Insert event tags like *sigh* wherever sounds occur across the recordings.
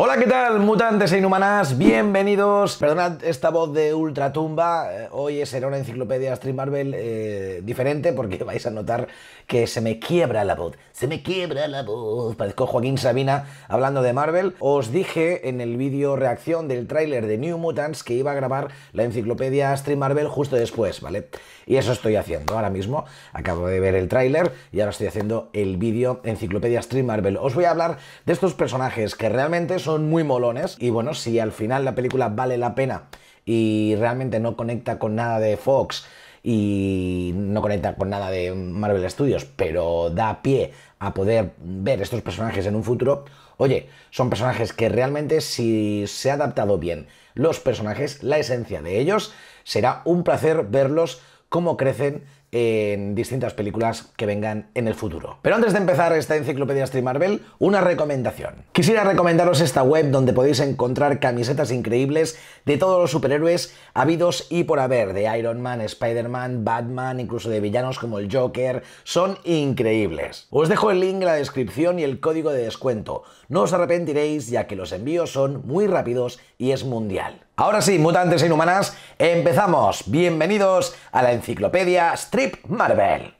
Hola, ¿qué tal, mutantes e inhumanas? Bienvenidos. Perdonad esta voz de ultratumba. Eh, hoy será una enciclopedia Stream Marvel eh, diferente porque *laughs* vais a notar que se me quiebra la voz. Se me quiebra la voz. Parezco Joaquín Sabina hablando de Marvel. Os dije en el vídeo reacción del tráiler de New Mutants que iba a grabar la enciclopedia Stream Marvel justo después, ¿vale? Y eso estoy haciendo ahora mismo. Acabo de ver el tráiler y ahora estoy haciendo el vídeo enciclopedia Stream Marvel. Os voy a hablar de estos personajes que realmente son muy molones. Y bueno, si al final la película vale la pena y realmente no conecta con nada de Fox y no conecta con nada de Marvel Studios, pero da pie a poder ver estos personajes en un futuro, oye, son personajes que realmente si se ha adaptado bien los personajes, la esencia de ellos, será un placer verlos cómo crecen en distintas películas que vengan en el futuro. Pero antes de empezar esta enciclopedia Stream Marvel, una recomendación. Quisiera recomendaros esta web donde podéis encontrar camisetas increíbles de todos los superhéroes habidos y por haber, de Iron Man, Spider-Man, Batman, incluso de villanos como el Joker, son increíbles. Os dejo el link en la descripción y el código de descuento. No os arrepentiréis ya que los envíos son muy rápidos y es mundial. Ahora sí, mutantes e inhumanas, empezamos. Bienvenidos a la enciclopedia Strip Marvel.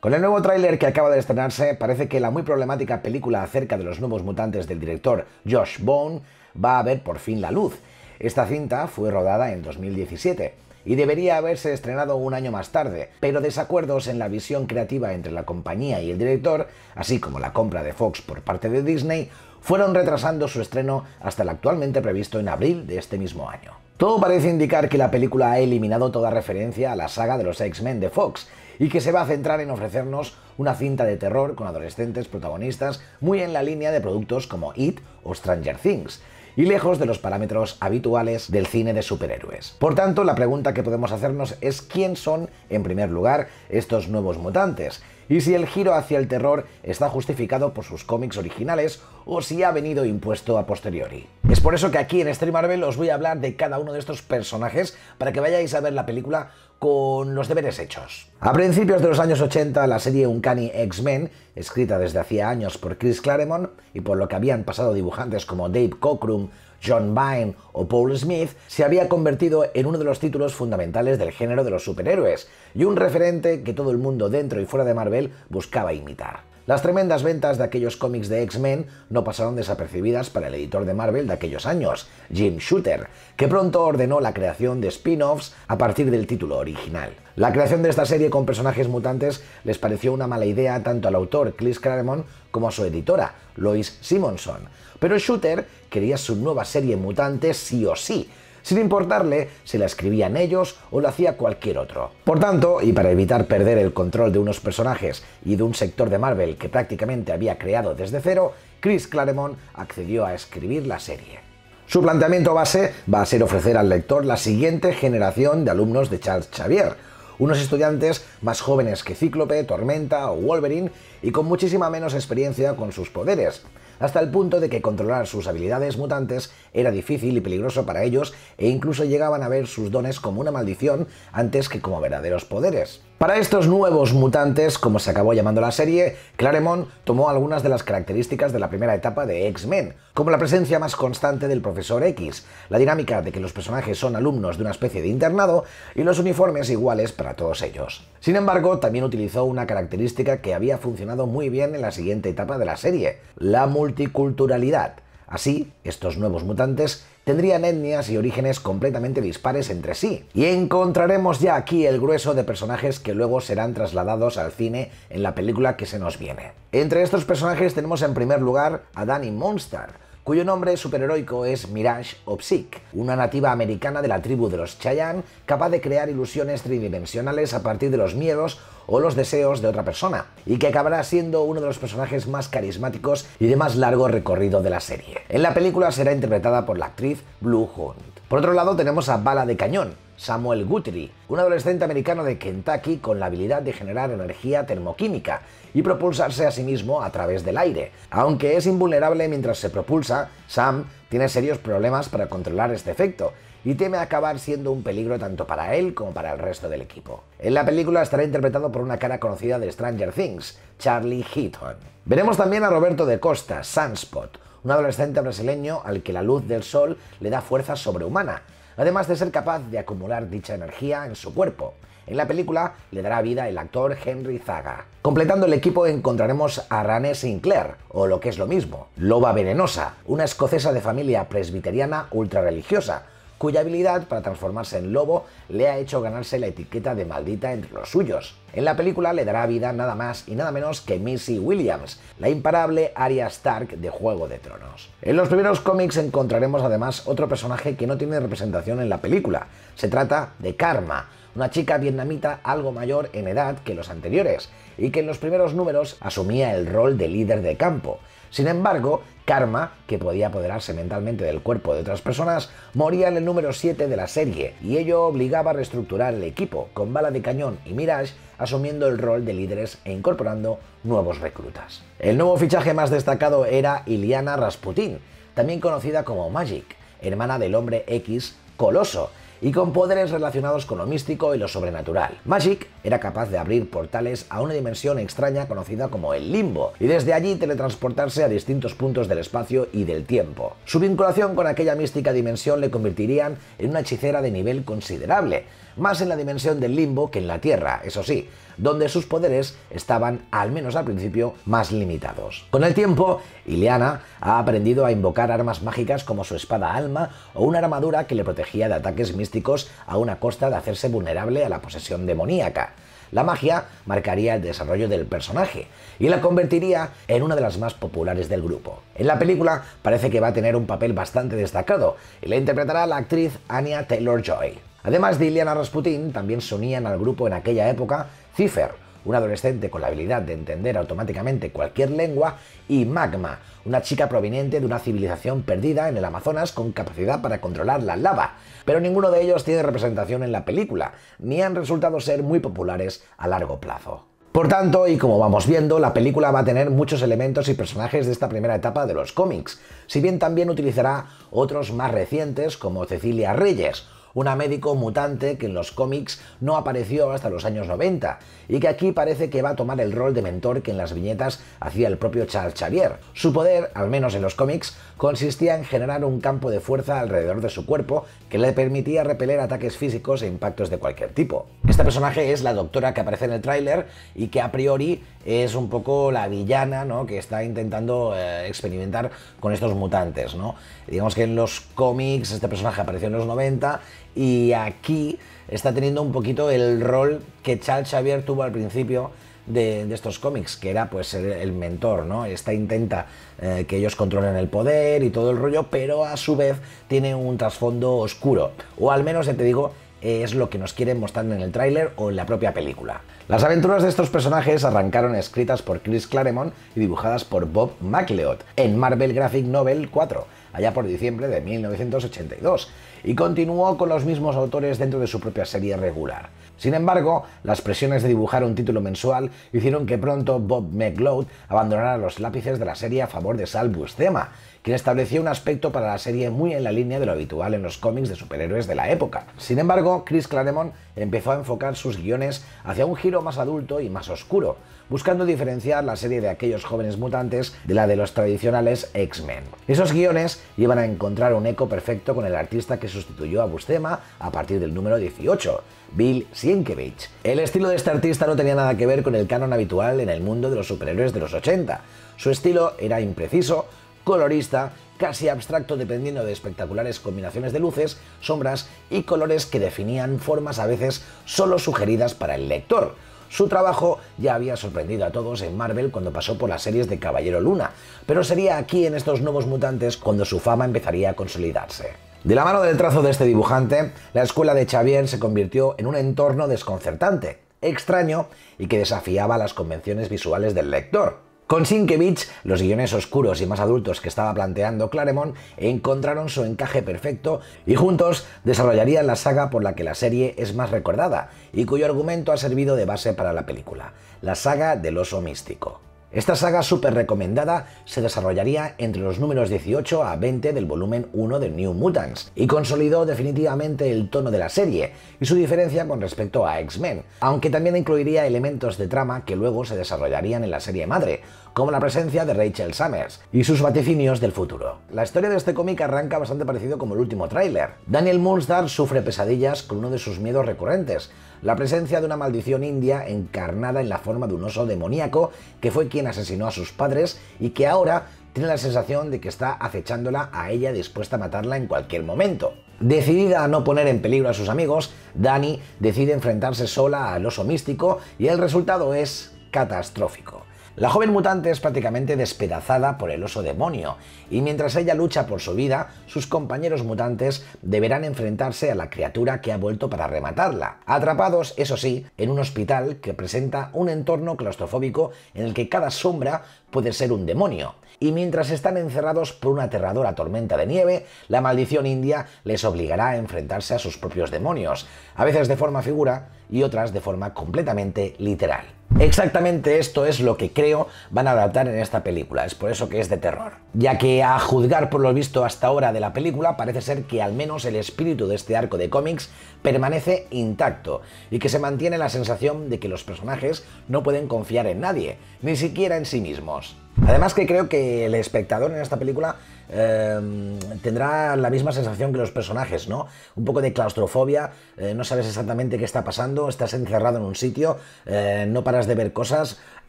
Con el nuevo tráiler que acaba de estrenarse, parece que la muy problemática película acerca de los nuevos mutantes del director Josh Bone va a ver por fin la luz. Esta cinta fue rodada en 2017 y debería haberse estrenado un año más tarde, pero desacuerdos en la visión creativa entre la compañía y el director, así como la compra de Fox por parte de Disney, fueron retrasando su estreno hasta el actualmente previsto en abril de este mismo año. Todo parece indicar que la película ha eliminado toda referencia a la saga de los X-Men de Fox y que se va a centrar en ofrecernos una cinta de terror con adolescentes protagonistas muy en la línea de productos como It o Stranger Things, y lejos de los parámetros habituales del cine de superhéroes. Por tanto, la pregunta que podemos hacernos es quién son, en primer lugar, estos nuevos mutantes, y si el giro hacia el terror está justificado por sus cómics originales o si ha venido impuesto a posteriori. Es por eso que aquí en Stream Marvel os voy a hablar de cada uno de estos personajes para que vayáis a ver la película con los deberes hechos. A principios de los años 80, la serie Uncanny X-Men, escrita desde hacía años por Chris Claremont y por lo que habían pasado dibujantes como Dave Cockrum, John Byrne o Paul Smith, se había convertido en uno de los títulos fundamentales del género de los superhéroes y un referente que todo el mundo dentro y fuera de Marvel buscaba imitar. Las tremendas ventas de aquellos cómics de X-Men no pasaron desapercibidas para el editor de Marvel de aquellos años, Jim Shooter, que pronto ordenó la creación de spin-offs a partir del título original. La creación de esta serie con personajes mutantes les pareció una mala idea tanto al autor Chris Claremont como a su editora, Lois Simonson. Pero Shooter quería su nueva serie mutante sí o sí, sin importarle si la escribían ellos o lo hacía cualquier otro. Por tanto, y para evitar perder el control de unos personajes y de un sector de Marvel que prácticamente había creado desde cero, Chris Claremont accedió a escribir la serie. Su planteamiento base va a ser ofrecer al lector la siguiente generación de alumnos de Charles Xavier, unos estudiantes más jóvenes que Cíclope, Tormenta o Wolverine y con muchísima menos experiencia con sus poderes, hasta el punto de que controlar sus habilidades mutantes era difícil y peligroso para ellos e incluso llegaban a ver sus dones como una maldición antes que como verdaderos poderes. Para estos nuevos mutantes, como se acabó llamando la serie, Claremont tomó algunas de las características de la primera etapa de X-Men, como la presencia más constante del Profesor X, la dinámica de que los personajes son alumnos de una especie de internado y los uniformes iguales para todos ellos. Sin embargo, también utilizó una característica que había funcionado muy bien en la siguiente etapa de la serie, la multiculturalidad. Así, estos nuevos mutantes tendrían etnias y orígenes completamente dispares entre sí. Y encontraremos ya aquí el grueso de personajes que luego serán trasladados al cine en la película que se nos viene. Entre estos personajes tenemos en primer lugar a Danny Monster, cuyo nombre superheroico es Mirage Opsik, una nativa americana de la tribu de los Cheyenne capaz de crear ilusiones tridimensionales a partir de los miedos o los deseos de otra persona, y que acabará siendo uno de los personajes más carismáticos y de más largo recorrido de la serie. En la película será interpretada por la actriz Blue Hunt. Por otro lado tenemos a Bala de Cañón, Samuel Guthrie, un adolescente americano de Kentucky con la habilidad de generar energía termoquímica y propulsarse a sí mismo a través del aire. Aunque es invulnerable mientras se propulsa, Sam tiene serios problemas para controlar este efecto y teme acabar siendo un peligro tanto para él como para el resto del equipo. En la película estará interpretado por una cara conocida de Stranger Things, Charlie Heaton. Veremos también a Roberto de Costa, Sunspot, un adolescente brasileño al que la luz del sol le da fuerza sobrehumana además de ser capaz de acumular dicha energía en su cuerpo. En la película le dará vida el actor Henry Zaga. Completando el equipo encontraremos a Rane Sinclair, o lo que es lo mismo, Loba Venenosa, una escocesa de familia presbiteriana ultrarreligiosa, cuya habilidad para transformarse en lobo le ha hecho ganarse la etiqueta de maldita entre los suyos. En la película le dará vida nada más y nada menos que Missy Williams, la imparable Arya Stark de Juego de Tronos. En los primeros cómics encontraremos además otro personaje que no tiene representación en la película. Se trata de Karma, una chica vietnamita algo mayor en edad que los anteriores y que en los primeros números asumía el rol de líder de campo. Sin embargo, Karma, que podía apoderarse mentalmente del cuerpo de otras personas, moría en el número 7 de la serie, y ello obligaba a reestructurar el equipo, con Bala de Cañón y Mirage asumiendo el rol de líderes e incorporando nuevos reclutas. El nuevo fichaje más destacado era Iliana Rasputin, también conocida como Magic, hermana del hombre X Coloso, y con poderes relacionados con lo místico y lo sobrenatural. Magic era capaz de abrir portales a una dimensión extraña conocida como el limbo, y desde allí teletransportarse a distintos puntos del espacio y del tiempo. Su vinculación con aquella mística dimensión le convertirían en una hechicera de nivel considerable, más en la dimensión del limbo que en la Tierra, eso sí, donde sus poderes estaban, al menos al principio, más limitados. Con el tiempo, Ileana ha aprendido a invocar armas mágicas como su espada alma o una armadura que le protegía de ataques místicos a una costa de hacerse vulnerable a la posesión demoníaca. La magia marcaría el desarrollo del personaje y la convertiría en una de las más populares del grupo. En la película parece que va a tener un papel bastante destacado y la interpretará la actriz Anya Taylor-Joy. Además de Ileana Rasputin, también se unían al grupo en aquella época Cipher, un adolescente con la habilidad de entender automáticamente cualquier lengua, y Magma, una chica proveniente de una civilización perdida en el Amazonas con capacidad para controlar la lava. Pero ninguno de ellos tiene representación en la película, ni han resultado ser muy populares a largo plazo. Por tanto, y como vamos viendo, la película va a tener muchos elementos y personajes de esta primera etapa de los cómics, si bien también utilizará otros más recientes como Cecilia Reyes, una médico mutante que en los cómics no apareció hasta los años 90 y que aquí parece que va a tomar el rol de mentor que en las viñetas hacía el propio Charles Xavier. Su poder, al menos en los cómics, consistía en generar un campo de fuerza alrededor de su cuerpo que le permitía repeler ataques físicos e impactos de cualquier tipo. Este personaje es la doctora que aparece en el tráiler y que a priori es un poco la villana ¿no? que está intentando eh, experimentar con estos mutantes. ¿no? Digamos que en los cómics este personaje apareció en los 90 y aquí está teniendo un poquito el rol que Charles Xavier tuvo al principio de, estos cómics, que era pues el, mentor, ¿no? Esta intenta eh, que ellos controlen el poder y todo el rollo, pero a su vez tiene un trasfondo oscuro, o al menos ya te digo es lo que nos quieren mostrar en el tráiler o en la propia película. Las aventuras de estos personajes arrancaron escritas por Chris Claremont y dibujadas por Bob McLeod en Marvel Graphic Novel 4, allá por diciembre de 1982, y continuó con los mismos autores dentro de su propia serie regular. Sin embargo, las presiones de dibujar un título mensual hicieron que pronto Bob McLeod abandonara los lápices de la serie a favor de Sal Buscema quien establecía un aspecto para la serie muy en la línea de lo habitual en los cómics de superhéroes de la época. Sin embargo, Chris Claremont empezó a enfocar sus guiones hacia un giro más adulto y más oscuro, buscando diferenciar la serie de aquellos jóvenes mutantes de la de los tradicionales X-Men. Esos guiones iban a encontrar un eco perfecto con el artista que sustituyó a Bustema a partir del número 18, Bill Sienkiewicz. El estilo de este artista no tenía nada que ver con el canon habitual en el mundo de los superhéroes de los 80. Su estilo era impreciso, colorista, casi abstracto dependiendo de espectaculares combinaciones de luces, sombras y colores que definían formas a veces solo sugeridas para el lector. Su trabajo ya había sorprendido a todos en Marvel cuando pasó por las series de Caballero Luna, pero sería aquí en estos nuevos mutantes cuando su fama empezaría a consolidarse. De la mano del trazo de este dibujante, la escuela de Xavier se convirtió en un entorno desconcertante, extraño y que desafiaba las convenciones visuales del lector. Con Sinkevich, los guiones oscuros y más adultos que estaba planteando Claremont encontraron su encaje perfecto y juntos desarrollarían la saga por la que la serie es más recordada y cuyo argumento ha servido de base para la película, la saga del oso místico. Esta saga súper recomendada se desarrollaría entre los números 18 a 20 del volumen 1 de New Mutants y consolidó definitivamente el tono de la serie y su diferencia con respecto a X-Men, aunque también incluiría elementos de trama que luego se desarrollarían en la serie madre, como la presencia de Rachel Summers y sus vaticinios del futuro. La historia de este cómic arranca bastante parecido como el último tráiler. Daniel Moonstar sufre pesadillas con uno de sus miedos recurrentes, la presencia de una maldición india encarnada en la forma de un oso demoníaco que fue quien asesinó a sus padres y que ahora tiene la sensación de que está acechándola a ella dispuesta a matarla en cualquier momento. Decidida a no poner en peligro a sus amigos, Dani decide enfrentarse sola al oso místico y el resultado es catastrófico. La joven mutante es prácticamente despedazada por el oso demonio, y mientras ella lucha por su vida, sus compañeros mutantes deberán enfrentarse a la criatura que ha vuelto para rematarla, atrapados, eso sí, en un hospital que presenta un entorno claustrofóbico en el que cada sombra puede ser un demonio. Y mientras están encerrados por una aterradora tormenta de nieve, la maldición india les obligará a enfrentarse a sus propios demonios, a veces de forma figura y otras de forma completamente literal. Exactamente esto es lo que creo van a adaptar en esta película, es por eso que es de terror. Ya que a juzgar por lo visto hasta ahora de la película, parece ser que al menos el espíritu de este arco de cómics permanece intacto y que se mantiene la sensación de que los personajes no pueden confiar en nadie, ni siquiera en sí mismos. Además que creo que el espectador en esta película Em, tendrá la misma sensación que los personajes, ¿no? Un poco de claustrofobia, eh, no sabes exactamente qué está pasando, estás encerrado en un sitio, eh, no paras de ver cosas.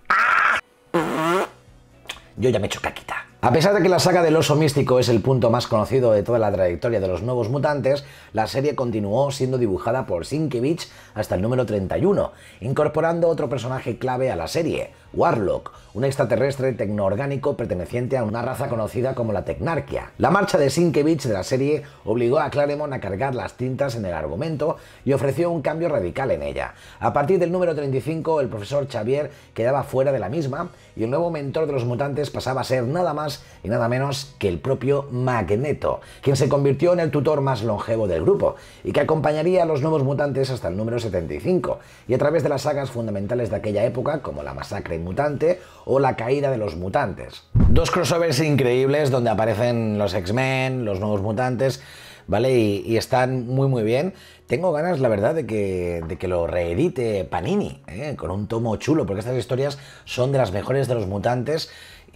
¡Ah! Yo ya me he hecho caquita. A pesar de que la saga del oso místico es el punto más conocido de toda la trayectoria de los nuevos mutantes, la serie continuó siendo dibujada por Sienkiewicz hasta el número 31, incorporando otro personaje clave a la serie, Warlock, un extraterrestre tecnoorgánico perteneciente a una raza conocida como la Tecnarquia. La marcha de Sinkevich de la serie obligó a Claremont a cargar las tintas en el argumento y ofreció un cambio radical en ella. A partir del número 35, el profesor Xavier quedaba fuera de la misma y el nuevo mentor de los mutantes pasaba a ser nada más y nada menos que el propio Magneto, quien se convirtió en el tutor más longevo del grupo y que acompañaría a los nuevos mutantes hasta el número 75 y a través de las sagas fundamentales de aquella época como la masacre en mutante o la caída de los mutantes. Dos crossovers increíbles donde aparecen los X-Men, los nuevos mutantes, ¿vale? Y, están muy muy bien. Tengo ganas, la verdad, de que, de que lo reedite Panini, ¿eh? con un tomo chulo, porque estas historias son de las mejores de los mutantes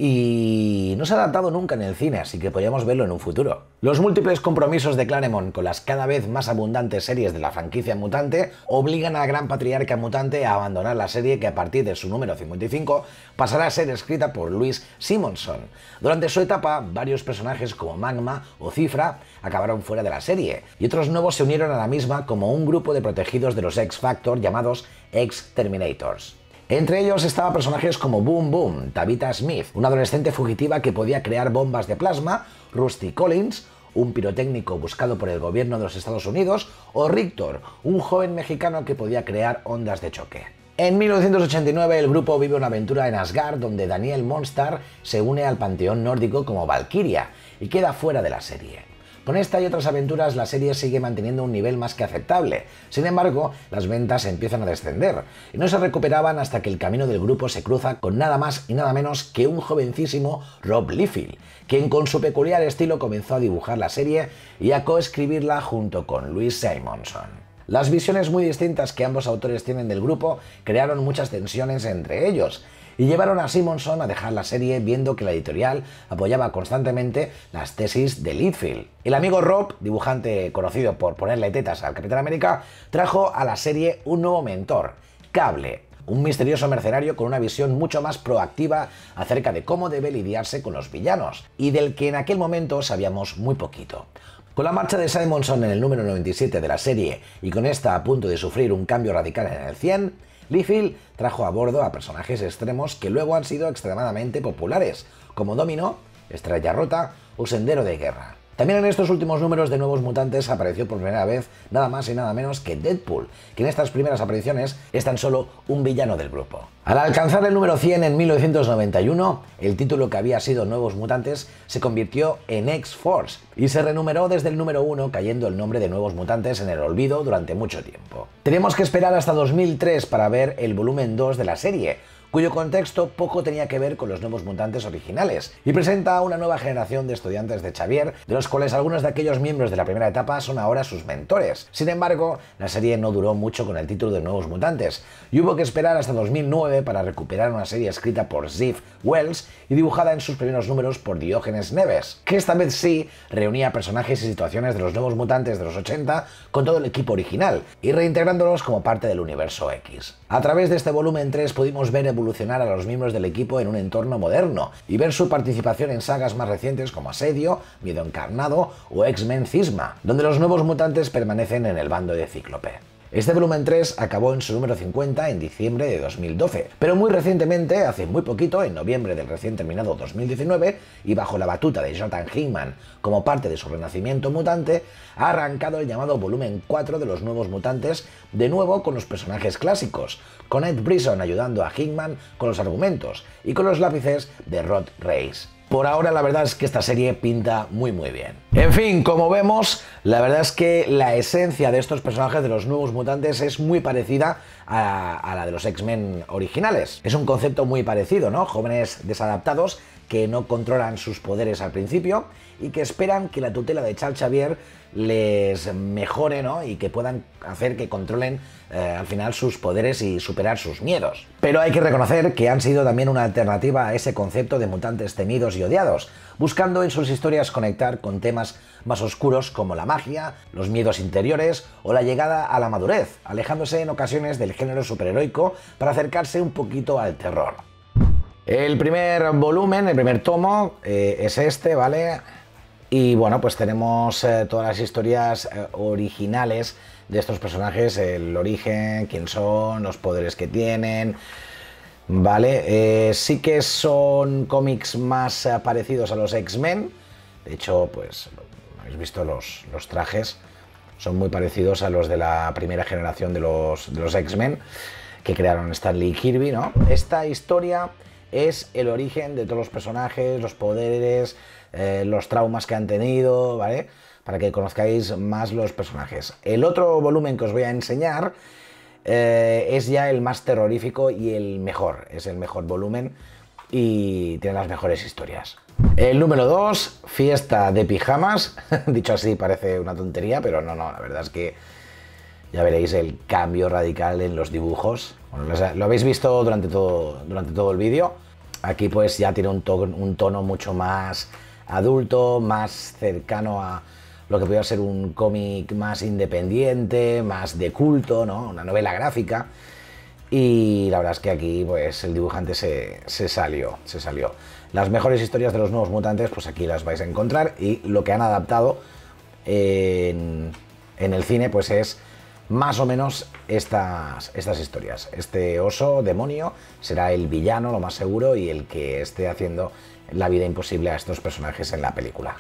y no se ha adaptado nunca en el cine, así que podríamos verlo en un futuro. Los múltiples compromisos de Claremont con las cada vez más abundantes series de la franquicia mutante obligan al gran patriarca mutante a abandonar la serie que a partir de su número 55 pasará a ser escrita por Louis Simonson. Durante su etapa, varios personajes como Magma o Cifra acabaron fuera de la serie, y otros nuevos se unieron a la misma como un grupo de protegidos de los X-Factor llamados X-Terminators. Entre ellos estaba personajes como Boom Boom, Tabitha Smith, una adolescente fugitiva que podía crear bombas de plasma, Rusty Collins, un pirotécnico buscado por el gobierno de los Estados Unidos, o Richter, un joven mexicano que podía crear ondas de choque. En 1989 el grupo vive una aventura en Asgard donde Daniel Monstar se une al panteón nórdico como Valkyria y queda fuera de la serie. Con esta y otras aventuras la serie sigue manteniendo un nivel más que aceptable. Sin embargo, las ventas empiezan a descender y no se recuperaban hasta que el camino del grupo se cruza con nada más y nada menos que un jovencísimo Rob Liefeld, quien con su peculiar estilo comenzó a dibujar la serie y a coescribirla junto con Louis Simonson. Las visiones muy distintas que ambos autores tienen del grupo crearon muchas tensiones entre ellos, y llevaron a Simonson a dejar la serie viendo que la editorial apoyaba constantemente las tesis de Leadfield. El amigo Rob, dibujante conocido por ponerle tetas al Capitán América, trajo a la serie un nuevo mentor, Cable, un misterioso mercenario con una visión mucho más proactiva acerca de cómo debe lidiarse con los villanos, y del que en aquel momento sabíamos muy poquito. Con la marcha de Simonson en el número 97 de la serie y con esta a punto de sufrir un cambio radical en el 100, Lifel trajo a bordo a personajes extremos que luego han sido extremadamente populares, como Domino, Estrella Rota o Sendero de Guerra. También en estos últimos números de Nuevos Mutantes apareció por primera vez nada más y nada menos que Deadpool, que en estas primeras apariciones es tan solo un villano del grupo. Al alcanzar el número 100 en 1991, el título que había sido Nuevos Mutantes se convirtió en X-Force y se renumeró desde el número 1 cayendo el nombre de Nuevos Mutantes en el olvido durante mucho tiempo. Tenemos que esperar hasta 2003 para ver el volumen 2 de la serie, cuyo contexto poco tenía que ver con los nuevos mutantes originales, y presenta a una nueva generación de estudiantes de Xavier, de los cuales algunos de aquellos miembros de la primera etapa son ahora sus mentores. Sin embargo, la serie no duró mucho con el título de Nuevos Mutantes, y hubo que esperar hasta 2009 para recuperar una serie escrita por Ziff Wells y dibujada en sus primeros números por Diógenes Neves, que esta vez sí reunía personajes y situaciones de los Nuevos Mutantes de los 80 con todo el equipo original, y reintegrándolos como parte del universo X. A través de este volumen 3 pudimos ver evolucionar a los miembros del equipo en un entorno moderno y ver su participación en sagas más recientes como Asedio, Miedo Encarnado o X-Men Cisma, donde los nuevos mutantes permanecen en el bando de Cíclope. Este volumen 3 acabó en su número 50 en diciembre de 2012, pero muy recientemente, hace muy poquito, en noviembre del recién terminado 2019, y bajo la batuta de Jonathan Hickman como parte de su renacimiento mutante, ha arrancado el llamado volumen 4 de los nuevos mutantes, de nuevo con los personajes clásicos, con Ed Brisson ayudando a Hickman con los argumentos y con los lápices de Rod Reis. Por ahora la verdad es que esta serie pinta muy muy bien. En fin, como vemos, la verdad es que la esencia de estos personajes de los nuevos mutantes es muy parecida a, la de los X-Men originales. Es un concepto muy parecido, ¿no? Jóvenes desadaptados que no controlan sus poderes al principio y que esperan que la tutela de Charles Xavier les mejore ¿no? y que puedan hacer que controlen eh, al final sus poderes y superar sus miedos. Pero hay que reconocer que han sido también una alternativa a ese concepto de mutantes temidos y odiados, buscando en sus historias conectar con temas más oscuros como la magia, los miedos interiores o la llegada a la madurez, alejándose en ocasiones del género superheroico para acercarse un poquito al terror. El primer volumen, el primer tomo eh, es este, ¿vale? Y bueno, pues tenemos eh, todas las historias eh, originales de estos personajes, el origen, quién son, los poderes que tienen, ¿vale? sí que son cómics más parecidos a los X-Men, de hecho, pues habéis visto los, trajes, son muy parecidos a los de la primera generación de los, de los X-Men que crearon Stanley y Kirby, ¿no? Esta historia es el origen de todos los personajes, los poderes, eh, los traumas que han tenido, ¿vale? Para que conozcáis más los personajes. El otro volumen que os voy a enseñar eh, es ya el más terrorífico y el mejor. Es el mejor volumen y tiene las mejores historias. El número 2, Fiesta de Pijamas. *laughs* Dicho así parece una tontería, pero no, no, la verdad es que ya veréis el cambio radical en los dibujos. lo habéis visto durante todo, durante todo el vídeo. Aquí pues ya tiene un tono, mucho más adulto, más cercano a lo que podría ser un cómic más independiente, más de culto, ¿no? Una novela gráfica. Y la verdad es que aquí pues el dibujante se, salió, se salió. Las mejores historias de los nuevos mutantes pues aquí las vais a encontrar y lo que han adaptado en el cine pues es más o menos estas, estas historias. Este oso demonio será el villano, lo más seguro, y el que esté haciendo la vida imposible a estos personajes en la película.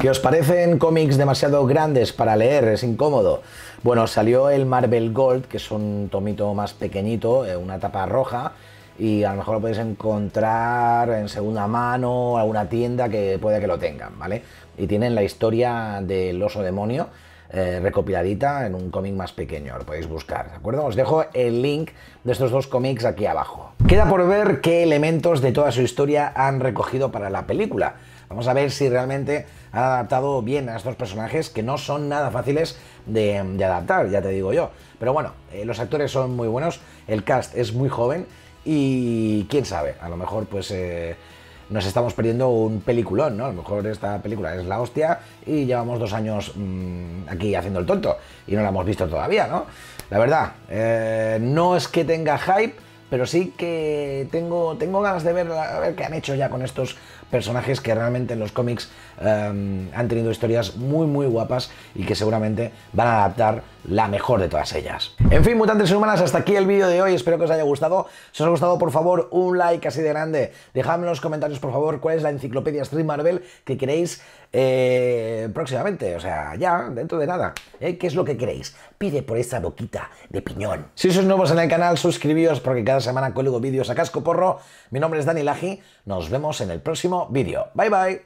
¿Qué os parecen cómics demasiado grandes para leer? Es incómodo. Bueno, salió el Marvel Gold, que es un tomito más pequeñito, eh, una tapa roja, y a lo mejor lo podéis encontrar en segunda mano, alguna tienda que pueda que lo tengan, ¿vale? Y tienen la historia del oso demonio, eh, recopiladita en un cómic más pequeño, lo podéis buscar, ¿de acuerdo? Os dejo el link de estos dos cómics aquí abajo. Queda por ver qué elementos de toda su historia han recogido para la película. Vamos a ver si realmente han adaptado bien a estos personajes que no son nada fáciles de, adaptar, ya te digo yo. Pero bueno, eh, los actores son muy buenos, el cast es muy joven y quién sabe, a lo mejor pues eh, nos estamos perdiendo un peliculón, ¿no? A lo mejor esta película es la hostia y llevamos dos años mm, aquí haciendo el tonto y no la hemos visto todavía, ¿no? La verdad, eh, no es que tenga hype, pero sí que tengo, tengo ganas de ver, a ver qué han hecho ya con estos personajes que realmente en los cómics em, han tenido historias muy muy guapas y que seguramente van a adaptar la mejor de todas ellas. En fin, mutantes humanas, hasta aquí el vídeo de hoy, espero que os haya gustado. Si os ha gustado, por favor, un like así de grande. Dejadme en los comentarios, por favor, cuál es la enciclopedia Street Marvel que queréis eh, próximamente, o sea, ya, dentro de nada. ¿eh? ¿Qué es lo que queréis? Pide por esta boquita de piñón. Si sois nuevos en el canal, suscribíos porque cada semana cuelgo vídeos a casco porro. Mi nombre es Dani Laji, nos vemos en el próximo vídeo. Bye bye.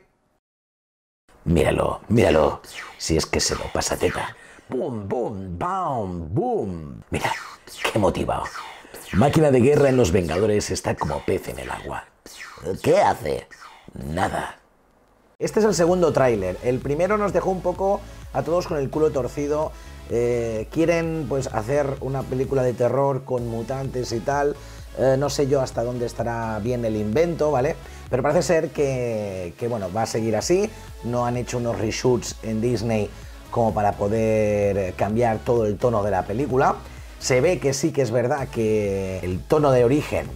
Míralo, míralo. Si es que se lo pasa teta. Boom, boom, boom boom. Mira, qué motivado. Máquina de guerra en los Vengadores está como pez en el agua. ¿Qué hace? Nada. Este es el segundo tráiler. El primero nos dejó un poco a todos con el culo torcido. Eh, quieren pues hacer una película de terror con mutantes y tal. Eh, no sé yo hasta dónde estará bien el invento, ¿vale? Pero parece ser que, que, bueno, va a seguir así. No han hecho unos reshoots en Disney como para poder cambiar todo el tono de la película. Se ve que sí que es verdad que el tono de origen